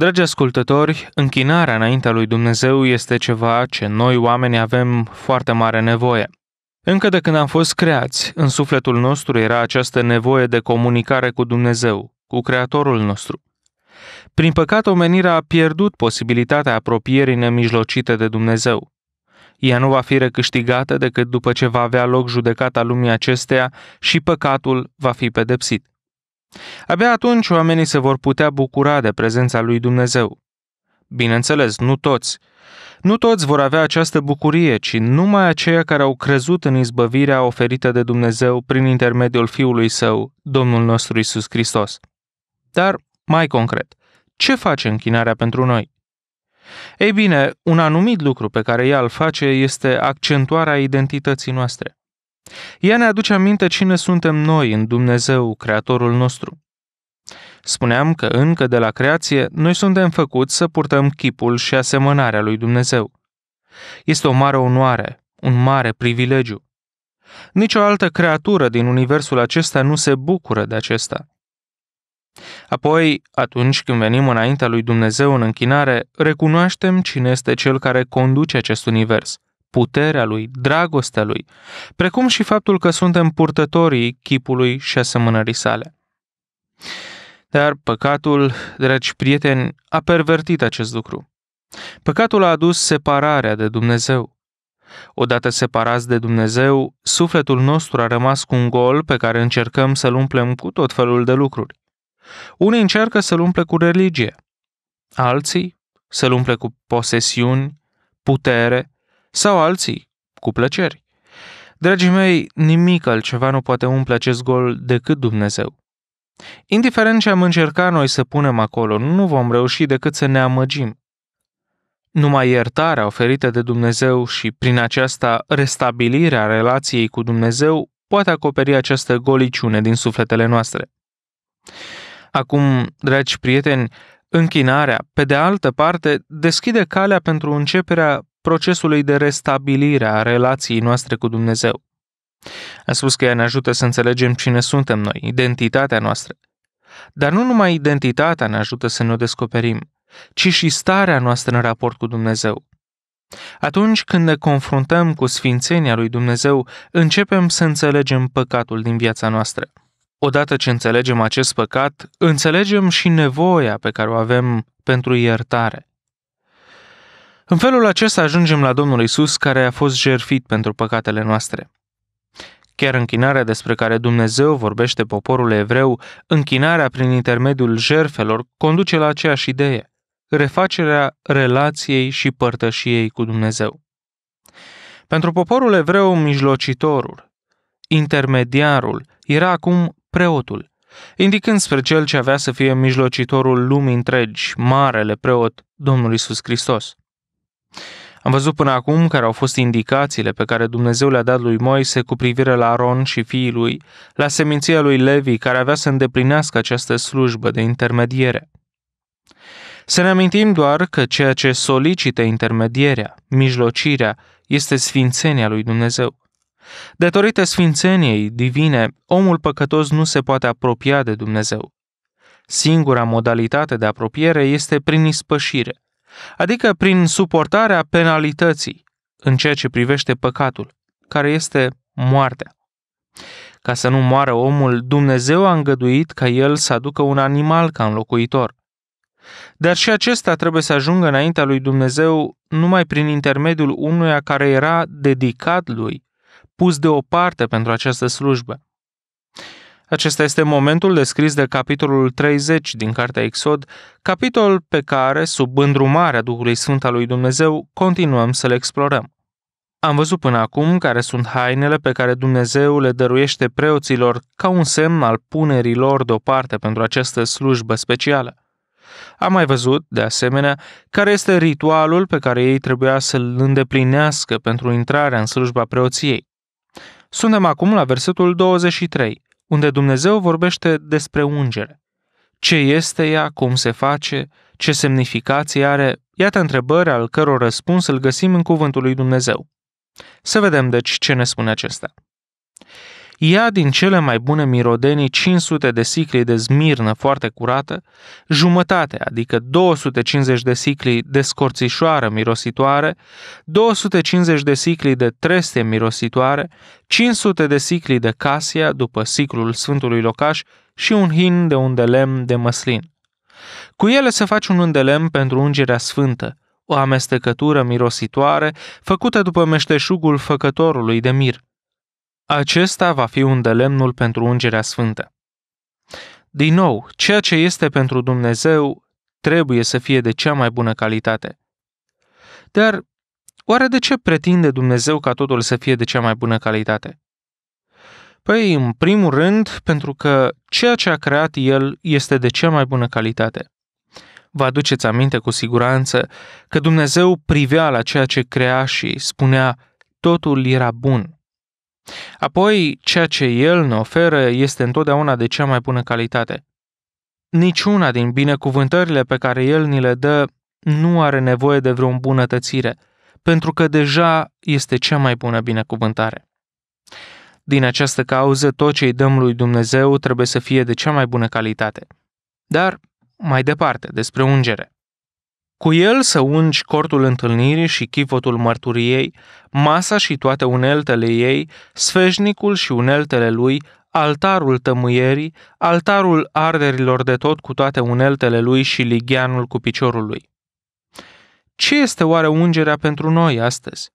Dragi ascultători, închinarea înaintea lui Dumnezeu este ceva ce noi oameni avem foarte mare nevoie. Încă de când am fost creați, în sufletul nostru era această nevoie de comunicare cu Dumnezeu, cu Creatorul nostru. Prin păcat, omenirea a pierdut posibilitatea apropierii nemijlocite de Dumnezeu. Ea nu va fi recâștigată decât după ce va avea loc judecata lumii acesteia și păcatul va fi pedepsit. Abia atunci oamenii se vor putea bucura de prezența lui Dumnezeu. Bineînțeles, nu toți. Nu toți vor avea această bucurie, ci numai aceia care au crezut în izbăvirea oferită de Dumnezeu prin intermediul Fiului Său, Domnul nostru Isus Hristos. Dar, mai concret, ce face închinarea pentru noi? Ei bine, un anumit lucru pe care ea îl face este accentuarea identității noastre. Ea ne aduce aminte cine suntem noi în Dumnezeu, Creatorul nostru. Spuneam că încă de la creație noi suntem făcuți să purtăm chipul și asemănarea lui Dumnezeu. Este o mare onoare, un mare privilegiu. Nici o altă creatură din universul acesta nu se bucură de acesta. Apoi, atunci când venim înaintea lui Dumnezeu în închinare, recunoaștem cine este cel care conduce acest univers – puterea lui, dragostea lui, precum și faptul că suntem purtătorii chipului și asemănării sale. Dar păcatul, dragi prieteni, a pervertit acest lucru. Păcatul a adus separarea de Dumnezeu. Odată separați de Dumnezeu, sufletul nostru a rămas cu un gol pe care încercăm să-l umplem cu tot felul de lucruri. Unii încearcă să-l umple cu religie, alții să-l umple cu posesiuni, putere sau alții, cu plăceri. Dragii mei, nimic altceva nu poate umple acest gol decât Dumnezeu. Indiferent ce am încercat noi să punem acolo, nu vom reuși decât să ne amăgim. Numai iertarea oferită de Dumnezeu și prin aceasta restabilirea relației cu Dumnezeu poate acoperi această goliciune din sufletele noastre. Acum, dragi prieteni, închinarea, pe de altă parte, deschide calea pentru începerea procesului de restabilire a relației noastre cu Dumnezeu. A spus că ea ne ajută să înțelegem cine suntem noi, identitatea noastră. Dar nu numai identitatea ne ajută să ne o descoperim, ci și starea noastră în raport cu Dumnezeu. Atunci când ne confruntăm cu sfințenia lui Dumnezeu, începem să înțelegem păcatul din viața noastră. Odată ce înțelegem acest păcat, înțelegem și nevoia pe care o avem pentru iertare. În felul acesta ajungem la Domnul Isus, care a fost jerfit pentru păcatele noastre. Chiar închinarea despre care Dumnezeu vorbește poporul evreu, închinarea prin intermediul jerfelor, conduce la aceeași idee, refacerea relației și părtășiei cu Dumnezeu. Pentru poporul evreu, mijlocitorul, intermediarul, era acum preotul, indicând spre cel ce avea să fie mijlocitorul lumii întregi, marele preot, Domnul Isus Hristos. Am văzut până acum care au fost indicațiile pe care Dumnezeu le-a dat lui Moise cu privire la Aron și fiii lui, la seminția lui Levi care avea să îndeplinească această slujbă de intermediere. Să ne amintim doar că ceea ce solicită intermedierea, mijlocirea, este sfințenia lui Dumnezeu. Datorită sfințeniei divine, omul păcătos nu se poate apropia de Dumnezeu. Singura modalitate de apropiere este prin ispășire – adică prin suportarea penalității în ceea ce privește păcatul, care este moartea. Ca să nu moară omul, Dumnezeu a îngăduit ca el să aducă un animal ca înlocuitor. Dar și acesta trebuie să ajungă înaintea lui Dumnezeu numai prin intermediul unuia care era dedicat lui, pus deoparte pentru această slujbă. Acesta este momentul descris de capitolul 30 din Cartea Exod, capitol pe care, sub îndrumarea Duhului Sfânt al lui Dumnezeu, continuăm să-l explorăm. Am văzut până acum care sunt hainele pe care Dumnezeu le dăruiește preoților ca un semn al punerii lor deoparte pentru această slujbă specială. Am mai văzut, de asemenea, care este ritualul pe care ei trebuia să-l îndeplinească pentru intrarea în slujba preoției. Suntem acum la versetul 23, unde Dumnezeu vorbește despre ungere. Ce este ea, cum se face, ce semnificație are, iată întrebări al căror răspuns îl găsim în cuvântul lui Dumnezeu. Să vedem deci ce ne spune acesta. Ia din cele mai bune mirodenii 500 de sicli de zmirnă foarte curată, jumătate, adică 250 de sicli de scorțișoară mirositoare, 250 de sicli de treste mirositoare, 500 de sicli de casia după siclul Sfântului Locaș și un hin de un de lemn de măslin. Cu ele se face un undelem pentru ungerea sfântă, o amestecătură mirositoare făcută după meșteșugul făcătorului de mir. Acesta va fi un delemnul pentru ungerea sfântă. Din nou, ceea ce este pentru Dumnezeu trebuie să fie de cea mai bună calitate. Dar oare de ce pretinde Dumnezeu ca totul să fie de cea mai bună calitate? Păi, în primul rând, pentru că ceea ce a creat El este de cea mai bună calitate. Vă aduceți aminte cu siguranță că Dumnezeu privea la ceea ce crea și spunea totul era bun. Apoi, ceea ce El ne oferă este întotdeauna de cea mai bună calitate. Niciuna din binecuvântările pe care El ni le dă nu are nevoie de vreo îmbunătățire, pentru că deja este cea mai bună binecuvântare. Din această cauză, tot ce îi dăm lui Dumnezeu trebuie să fie de cea mai bună calitate. Dar, mai departe, despre ungere. Cu el să ungi cortul întâlnirii și chivotul mărturiei, masa și toate uneltele ei, sfeșnicul și uneltele lui, altarul tămâierii, altarul arderilor de tot cu toate uneltele lui și ligheanul cu piciorul lui. Ce este oare ungerea pentru noi astăzi?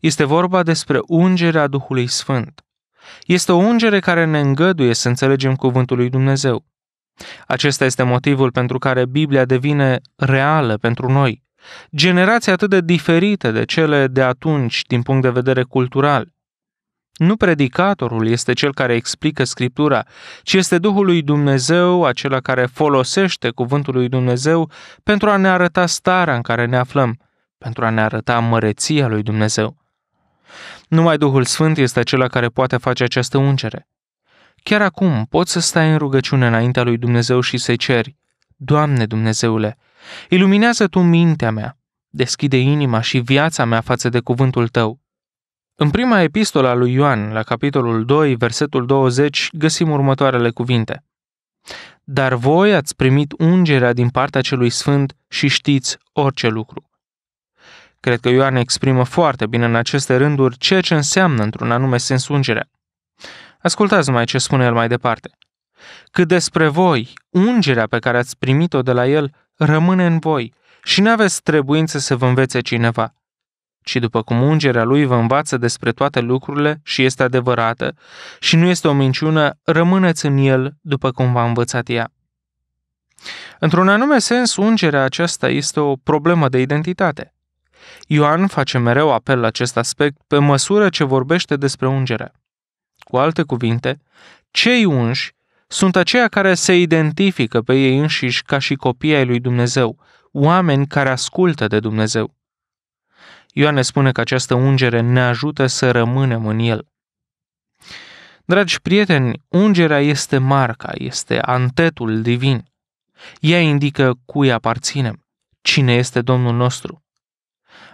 Este vorba despre ungerea Duhului Sfânt. Este o ungere care ne îngăduie să înțelegem cuvântul lui Dumnezeu. Acesta este motivul pentru care Biblia devine reală pentru noi. Generații atât de diferite de cele de atunci din punct de vedere cultural. Nu predicatorul este cel care explică Scriptura, ci este Duhul lui Dumnezeu, acela care folosește cuvântul lui Dumnezeu pentru a ne arăta starea în care ne aflăm, pentru a ne arăta măreția lui Dumnezeu. Numai Duhul Sfânt este acela care poate face această ungere. Chiar acum poți să stai în rugăciune înaintea lui Dumnezeu și să-i ceri, Doamne Dumnezeule, iluminează Tu mintea mea, deschide inima și viața mea față de cuvântul Tău. În prima epistola lui Ioan, la capitolul 2, versetul 20, găsim următoarele cuvinte. Dar voi ați primit ungerea din partea celui sfânt și știți orice lucru. Cred că Ioan exprimă foarte bine în aceste rânduri ceea ce înseamnă într-un anume sens ungerea. Ascultați numai ce spune el mai departe. Cât despre voi, ungerea pe care ați primit-o de la el rămâne în voi și nu aveți trebuință să vă învețe cineva. Și după cum ungerea lui vă învață despre toate lucrurile și este adevărată și nu este o minciună, rămâneți în el după cum v-a învățat ea. Într-un anume sens, ungerea aceasta este o problemă de identitate. Ioan face mereu apel la acest aspect pe măsură ce vorbește despre ungerea. Cu alte cuvinte, cei unși sunt aceia care se identifică pe ei înșiși ca și copii ai lui Dumnezeu, oameni care ascultă de Dumnezeu. Ioan ne spune că această ungere ne ajută să rămânem în el. Dragi prieteni, ungerea este marca, este antetul divin. Ea indică cui aparținem, cine este Domnul nostru.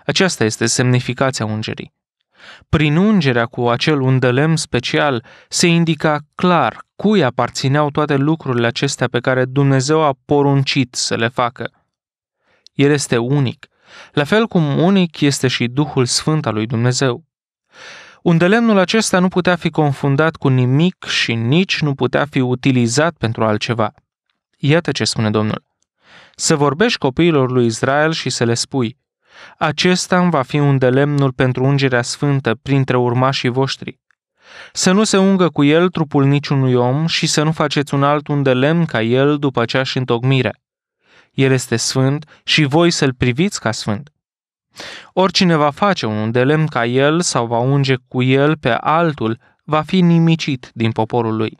Aceasta este semnificația ungerii. Prin ungerea cu acel undelem special se indica clar cui aparțineau toate lucrurile acestea pe care Dumnezeu a poruncit să le facă. El este unic, la fel cum unic este și Duhul Sfânt al lui Dumnezeu. Undelemnul acesta nu putea fi confundat cu nimic și nici nu putea fi utilizat pentru altceva. Iată ce spune Domnul. Să vorbești copiilor lui Israel și să le spui, acesta îmi va fi un delemnul pentru ungerea sfântă printre urmașii voștri. Să nu se ungă cu el trupul niciunui om și să nu faceți un alt un delemn ca el după aceeași întocmire. El este sfânt și voi să-l priviți ca sfânt. Oricine va face un delemn ca el sau va unge cu el pe altul, va fi nimicit din poporul lui.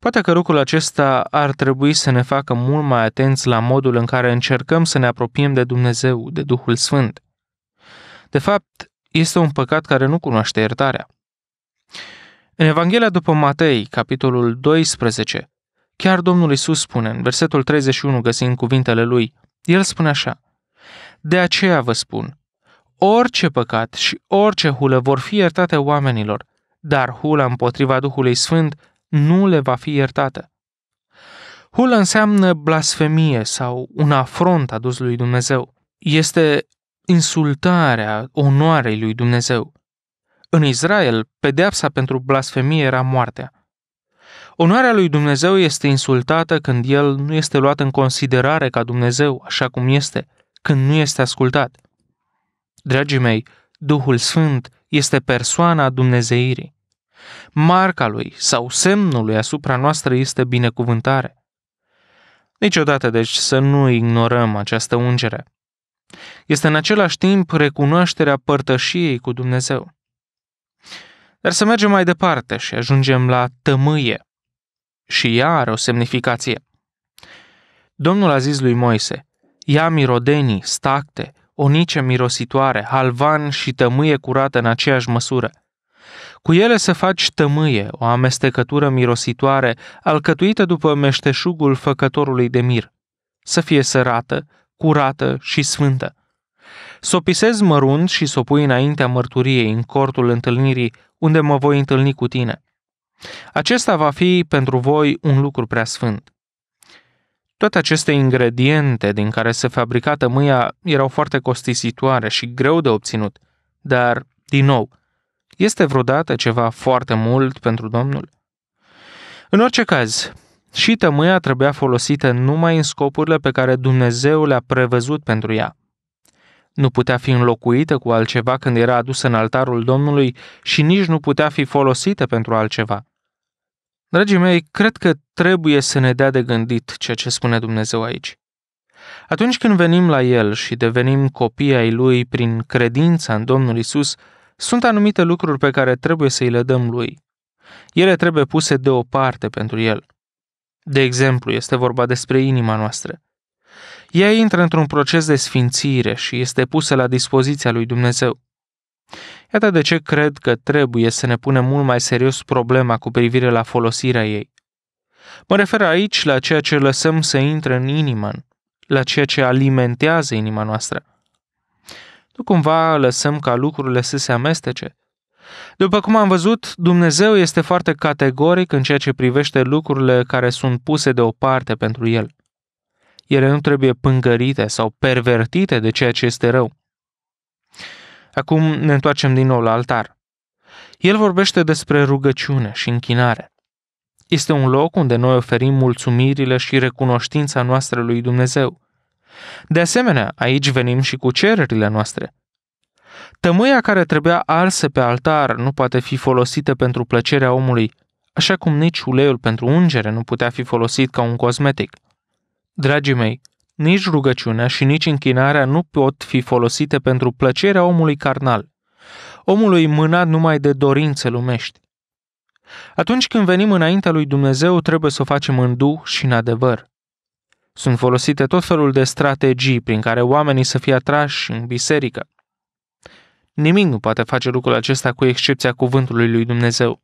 Poate că lucrul acesta ar trebui să ne facă mult mai atenți la modul în care încercăm să ne apropiem de Dumnezeu, de Duhul Sfânt. De fapt, este un păcat care nu cunoaște iertarea. În Evanghelia după Matei, capitolul 12, chiar Domnul Isus spune în versetul 31, găsim cuvintele lui, el spune așa, De aceea vă spun, orice păcat și orice hulă vor fi iertate oamenilor, dar hula împotriva Duhului Sfânt nu le va fi iertată. Hul înseamnă blasfemie sau un afront adus lui Dumnezeu. Este insultarea onoarei lui Dumnezeu. În Israel, pedeapsa pentru blasfemie era moartea. Onoarea lui Dumnezeu este insultată când el nu este luat în considerare ca Dumnezeu, așa cum este, când nu este ascultat. Dragii mei, Duhul Sfânt este persoana Dumnezeirii. Marca lui sau semnul lui asupra noastră este binecuvântare. Niciodată, deci, să nu ignorăm această ungere. Este în același timp recunoașterea părtășiei cu Dumnezeu. Dar să mergem mai departe și ajungem la tămâie. Și ea are o semnificație. Domnul a zis lui Moise, ia mirodenii, stacte, onice mirositoare, halvan și tămâie curată în aceeași măsură. Cu ele să faci tămâie, o amestecătură mirositoare, alcătuită după meșteșugul făcătorului de mir. Să fie sărată, curată și sfântă. Să o pisez mărunt și să o pui înaintea mărturiei în cortul întâlnirii unde mă voi întâlni cu tine. Acesta va fi pentru voi un lucru prea sfânt. Toate aceste ingrediente din care se fabrica tămâia erau foarte costisitoare și greu de obținut, dar, din nou, este vreodată ceva foarte mult pentru Domnul? În orice caz, și tămâia trebuia folosită numai în scopurile pe care Dumnezeu le-a prevăzut pentru ea. Nu putea fi înlocuită cu altceva când era adusă în altarul Domnului și nici nu putea fi folosită pentru altceva. Dragii mei, cred că trebuie să ne dea de gândit ceea ce spune Dumnezeu aici. Atunci când venim la El și devenim copii ai Lui prin credința în Domnul Isus, sunt anumite lucruri pe care trebuie să îi le dăm lui. Ele trebuie puse deoparte pentru el. De exemplu, este vorba despre inima noastră. Ea intră într-un proces de sfințire și este pusă la dispoziția lui Dumnezeu. Iată de ce cred că trebuie să ne punem mult mai serios problema cu privire la folosirea ei. Mă refer aici la ceea ce lăsăm să intre în inimă, la ceea ce alimentează inima noastră. Nu cumva lăsăm ca lucrurile să se amestece? După cum am văzut, Dumnezeu este foarte categoric în ceea ce privește lucrurile care sunt puse deoparte pentru El. Ele nu trebuie pângărite sau pervertite de ceea ce este rău. Acum ne întoarcem din nou la altar. El vorbește despre rugăciune și închinare. Este un loc unde noi oferim mulțumirile și recunoștința noastră lui Dumnezeu. De asemenea, aici venim și cu cererile noastre. Tămâia care trebuia arsă pe altar nu poate fi folosită pentru plăcerea omului, așa cum nici uleiul pentru ungere nu putea fi folosit ca un cosmetic. Dragii mei, nici rugăciunea și nici închinarea nu pot fi folosite pentru plăcerea omului carnal, omului mânat numai de dorințe lumești. Atunci când venim înaintea lui Dumnezeu, trebuie să o facem în duh și în adevăr. Sunt folosite tot felul de strategii prin care oamenii să fie atrași în biserică. Nimic nu poate face lucrul acesta cu excepția cuvântului lui Dumnezeu.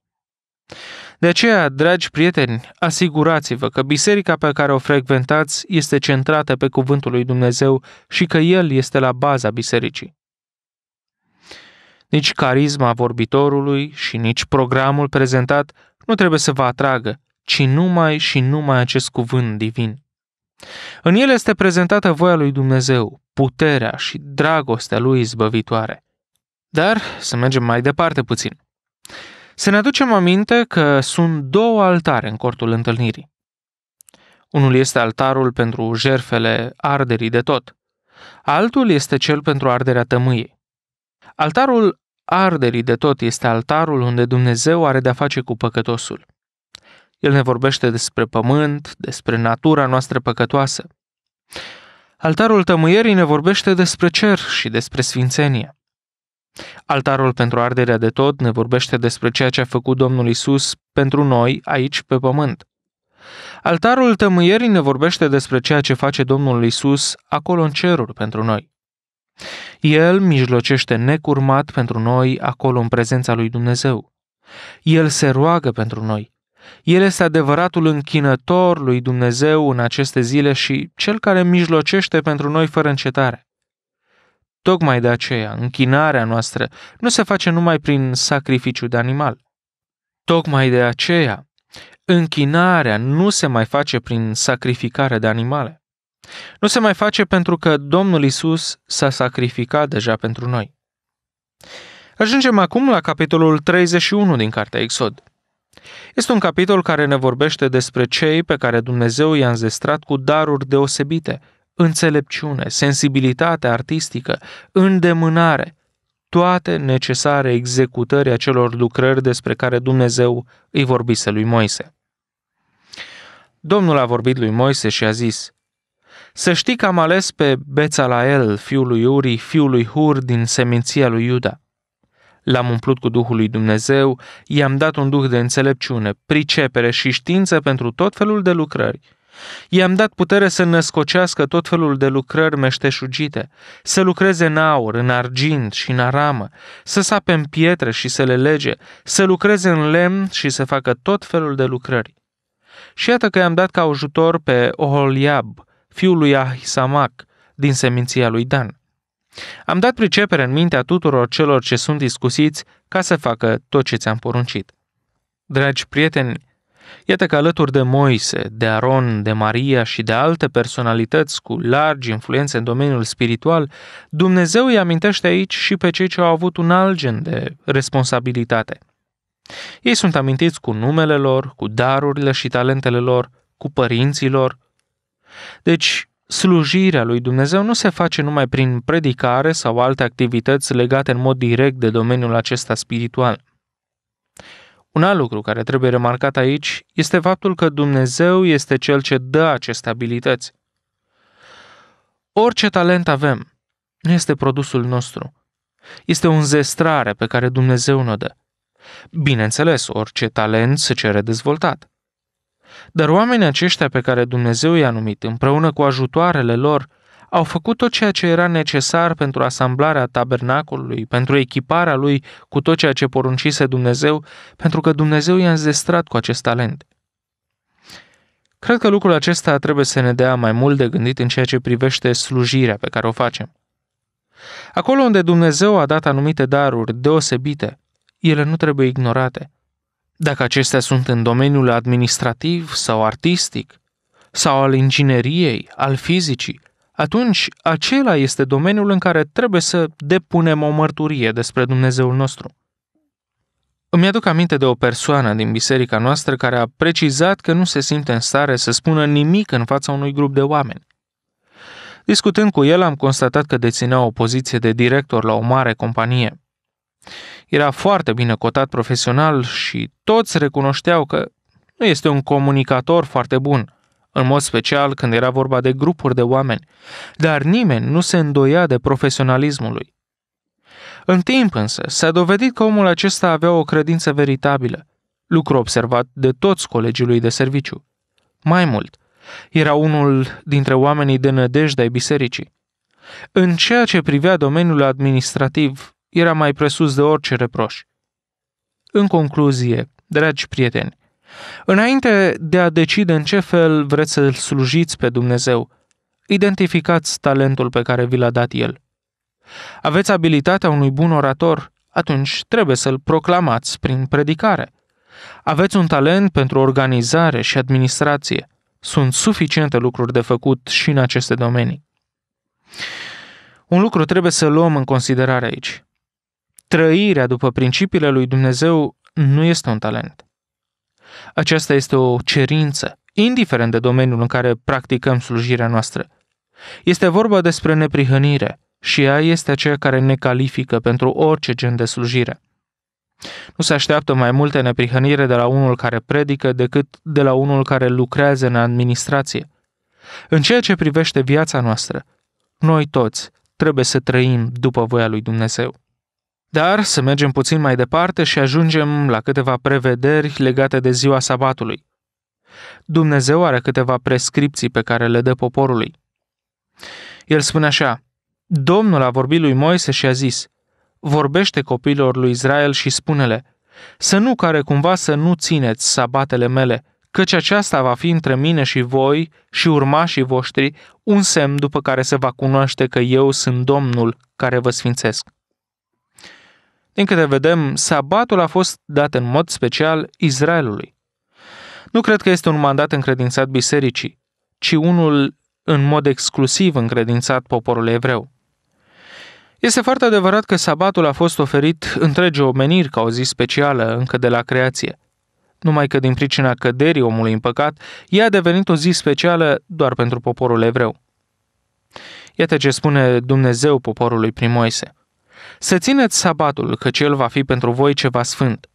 De aceea, dragi prieteni, asigurați-vă că biserica pe care o frecventați este centrată pe cuvântul lui Dumnezeu și că El este la baza bisericii. Nici carisma vorbitorului și nici programul prezentat nu trebuie să vă atragă, ci numai și numai acest cuvânt divin. În ele este prezentată voia lui Dumnezeu, puterea și dragostea lui izbăvitoare. Dar să mergem mai departe puțin. Să ne aducem aminte că sunt două altare în cortul întâlnirii. Unul este altarul pentru jerfele arderii de tot. Altul este cel pentru arderea tămâiei. Altarul arderii de tot este altarul unde Dumnezeu are de-a face cu păcătosul. El ne vorbește despre pământ, despre natura noastră păcătoasă. Altarul tămâierii ne vorbește despre cer și despre sfințenie. Altarul pentru arderea de tot ne vorbește despre ceea ce a făcut Domnul Isus pentru noi aici pe pământ. Altarul tămâierii ne vorbește despre ceea ce face Domnul Isus acolo în ceruri pentru noi. El mijlocește necurmat pentru noi acolo în prezența lui Dumnezeu. El se roagă pentru noi, el este adevăratul închinător lui Dumnezeu în aceste zile și cel care mijlocește pentru noi fără încetare. Tocmai de aceea, închinarea noastră nu se face numai prin sacrificiu de animal. Tocmai de aceea, închinarea nu se mai face prin sacrificare de animale. Nu se mai face pentru că Domnul Isus s-a sacrificat deja pentru noi. Ajungem acum la capitolul 31 din Cartea Exod. Este un capitol care ne vorbește despre cei pe care Dumnezeu i-a înzestrat cu daruri deosebite, înțelepciune, sensibilitate artistică, îndemânare, toate necesare executării acelor lucrări despre care Dumnezeu îi vorbise lui Moise. Domnul a vorbit lui Moise și a zis, Să știi că am ales pe Bețalael, fiul lui Uri, fiul lui Hur din seminția lui Iuda – L-am umplut cu Duhul lui Dumnezeu, i-am dat un duh de înțelepciune, pricepere și știință pentru tot felul de lucrări. I-am dat putere să născocească tot felul de lucrări meșteșugite, să lucreze în aur, în argint și în aramă, să sape în pietre și să le lege, să lucreze în lemn și să facă tot felul de lucrări. Și iată că i-am dat ca ajutor pe Oholiab, fiul lui Ahisamac, din seminția lui Dan. Am dat pricepere în mintea tuturor celor ce sunt discusiți ca să facă tot ce ți-am poruncit. Dragi prieteni, iată că alături de Moise, de Aron, de Maria și de alte personalități cu largi influențe în domeniul spiritual, Dumnezeu îi amintește aici și pe cei ce au avut un alt gen de responsabilitate. Ei sunt amintiți cu numele lor, cu darurile și talentele lor, cu părinții lor. Deci, Slujirea lui Dumnezeu nu se face numai prin predicare sau alte activități legate în mod direct de domeniul acesta spiritual. Un alt lucru care trebuie remarcat aici este faptul că Dumnezeu este cel ce dă aceste abilități. Orice talent avem nu este produsul nostru. Este o înzestrare pe care Dumnezeu ne dă. Bineînțeles, orice talent se cere dezvoltat. Dar oamenii aceștia pe care Dumnezeu i-a numit împreună cu ajutoarele lor au făcut tot ceea ce era necesar pentru asamblarea tabernacolului, pentru echiparea lui cu tot ceea ce poruncise Dumnezeu, pentru că Dumnezeu i-a înzestrat cu acest talent. Cred că lucrul acesta trebuie să ne dea mai mult de gândit în ceea ce privește slujirea pe care o facem. Acolo unde Dumnezeu a dat anumite daruri deosebite, ele nu trebuie ignorate, dacă acestea sunt în domeniul administrativ sau artistic, sau al ingineriei, al fizicii, atunci acela este domeniul în care trebuie să depunem o mărturie despre Dumnezeul nostru. Îmi aduc aminte de o persoană din biserica noastră care a precizat că nu se simte în stare să spună nimic în fața unui grup de oameni. Discutând cu el, am constatat că deținea o poziție de director la o mare companie. Era foarte bine cotat profesional și toți recunoșteau că nu este un comunicator foarte bun, în mod special când era vorba de grupuri de oameni, dar nimeni nu se îndoia de profesionalismul lui. În timp însă s-a dovedit că omul acesta avea o credință veritabilă, lucru observat de toți colegii lui de serviciu. Mai mult, era unul dintre oamenii de nădejde ai bisericii. În ceea ce privea domeniul administrativ, era mai presus de orice reproș. În concluzie, dragi prieteni, înainte de a decide în ce fel vreți să-L slujiți pe Dumnezeu, identificați talentul pe care vi l-a dat El. Aveți abilitatea unui bun orator, atunci trebuie să-l proclamați prin predicare. Aveți un talent pentru organizare și administrație. Sunt suficiente lucruri de făcut și în aceste domenii. Un lucru trebuie să luăm în considerare aici. Trăirea după principiile lui Dumnezeu nu este un talent. Aceasta este o cerință, indiferent de domeniul în care practicăm slujirea noastră. Este vorba despre neprihănire și ea este aceea care ne califică pentru orice gen de slujire. Nu se așteaptă mai multe neprihănire de la unul care predică decât de la unul care lucrează în administrație. În ceea ce privește viața noastră, noi toți trebuie să trăim după voia lui Dumnezeu. Dar să mergem puțin mai departe și ajungem la câteva prevederi legate de ziua sabatului. Dumnezeu are câteva prescripții pe care le dă poporului. El spune așa, Domnul a vorbit lui Moise și a zis, Vorbește copiilor lui Israel și spune-le, să nu care cumva să nu țineți sabatele mele, căci aceasta va fi între mine și voi și urmașii voștri un semn după care se va cunoaște că eu sunt Domnul care vă sfințesc. Din câte vedem, sabatul a fost dat în mod special Israelului. Nu cred că este un mandat încredințat bisericii, ci unul în mod exclusiv încredințat poporului evreu. Este foarte adevărat că sabatul a fost oferit întregi omeniri ca o zi specială încă de la creație. Numai că din pricina căderii omului în păcat, ea a devenit o zi specială doar pentru poporul evreu. Iată ce spune Dumnezeu poporului prin Moise – să țineți sabatul, căci el va fi pentru voi ceva sfânt.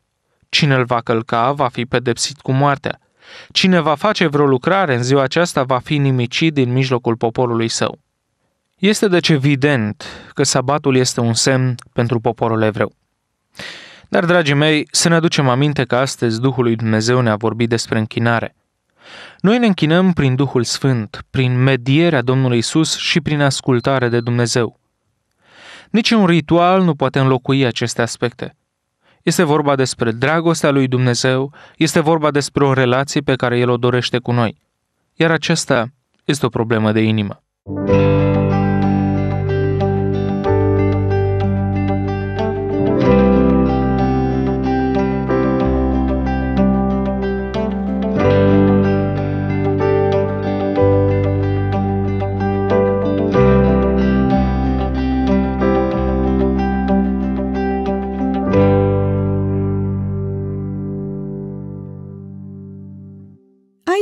Cine îl va călca, va fi pedepsit cu moartea. Cine va face vreo lucrare în ziua aceasta va fi nimicit din mijlocul poporului său. Este deci evident că sabatul este un semn pentru poporul evreu. Dar, dragii mei, să ne aducem aminte că astăzi Duhul lui Dumnezeu ne-a vorbit despre închinare. Noi ne închinăm prin Duhul Sfânt, prin medierea Domnului Isus și prin ascultare de Dumnezeu. Nici un ritual nu poate înlocui aceste aspecte. Este vorba despre dragostea lui Dumnezeu, este vorba despre o relație pe care El o dorește cu noi. Iar aceasta este o problemă de inimă. thank you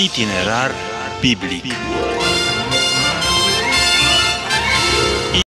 Itinerar biblic. biblic.